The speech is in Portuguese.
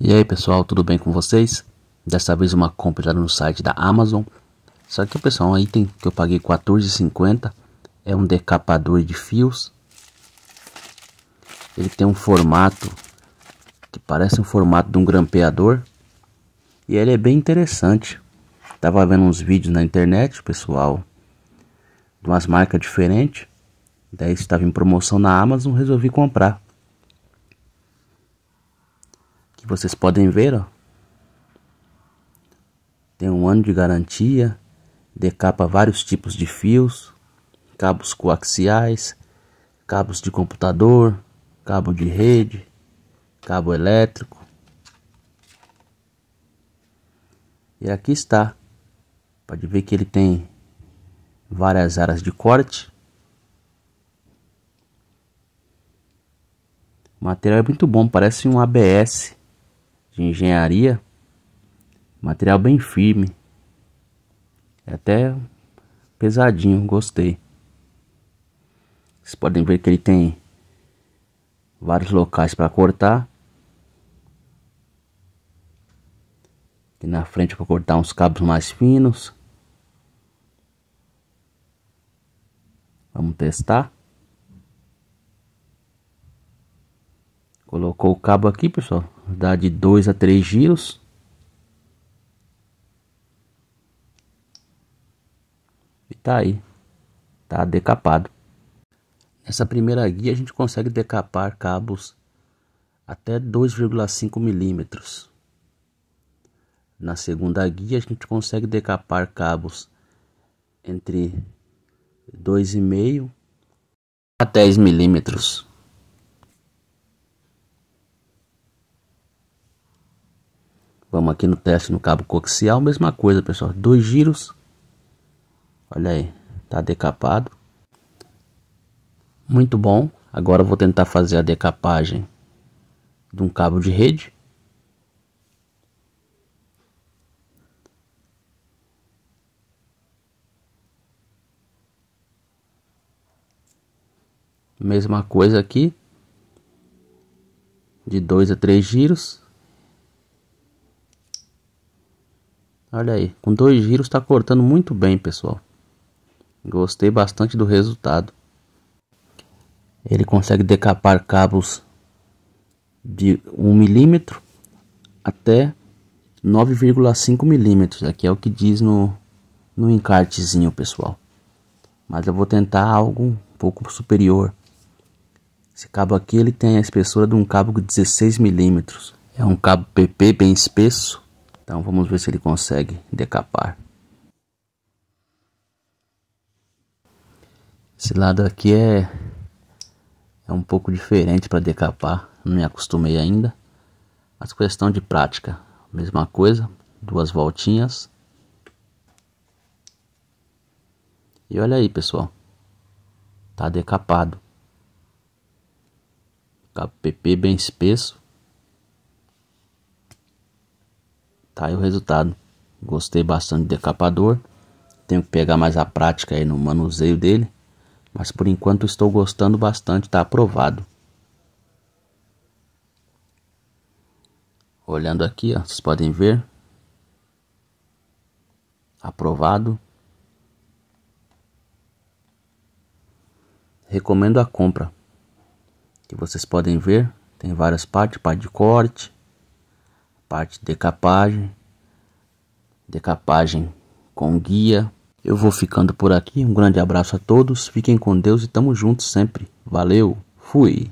E aí pessoal, tudo bem com vocês? Dessa vez uma compra no site da Amazon. Só que pessoal, é um item que eu paguei R$14,50 é um decapador de fios. Ele tem um formato que parece um formato de um grampeador. E ele é bem interessante. Tava vendo uns vídeos na internet, pessoal, de umas marcas diferentes. Daí estava em promoção na Amazon, resolvi comprar. Vocês podem ver, ó. Tem um ano de garantia, decapa vários tipos de fios, cabos coaxiais, cabos de computador, cabo de rede, cabo elétrico. E aqui está. Pode ver que ele tem várias áreas de corte. O material é muito bom, parece um ABS de engenharia, material bem firme, é até pesadinho, gostei. Vocês podem ver que ele tem vários locais para cortar. Aqui na frente para cortar uns cabos mais finos. Vamos testar. Colocou o cabo aqui, pessoal dá de 2 a 3 giros. E tá aí, tá decapado. Nessa primeira guia a gente consegue decapar cabos até 2,5 milímetros. Na segunda guia a gente consegue decapar cabos entre 2,5 a 10 milímetros. Vamos aqui no teste no cabo coaxial, mesma coisa, pessoal. Dois giros. Olha aí, tá decapado. Muito bom. Agora vou tentar fazer a decapagem de um cabo de rede. Mesma coisa aqui. De dois a três giros. Olha aí, com dois giros está cortando muito bem, pessoal. Gostei bastante do resultado. Ele consegue decapar cabos de 1 milímetro até 9,5 milímetros. Aqui é o que diz no, no encartezinho, pessoal. Mas eu vou tentar algo um pouco superior. Esse cabo aqui ele tem a espessura de um cabo de 16 milímetros. É um cabo PP bem espesso então vamos ver se ele consegue decapar. Esse lado aqui é, é um pouco diferente para decapar, não me acostumei ainda. Mas questão de prática, mesma coisa, duas voltinhas. E olha aí pessoal, tá decapado. KPP bem espesso. Tá aí o resultado. Gostei bastante do decapador. Tenho que pegar mais a prática aí no manuseio dele. Mas por enquanto estou gostando bastante, tá aprovado. Olhando aqui, ó, vocês podem ver. Aprovado. Recomendo a compra. Que vocês podem ver, tem várias partes, parte de corte, parte de decapagem, decapagem com guia. Eu vou ficando por aqui. Um grande abraço a todos. Fiquem com Deus e tamo juntos sempre. Valeu. Fui.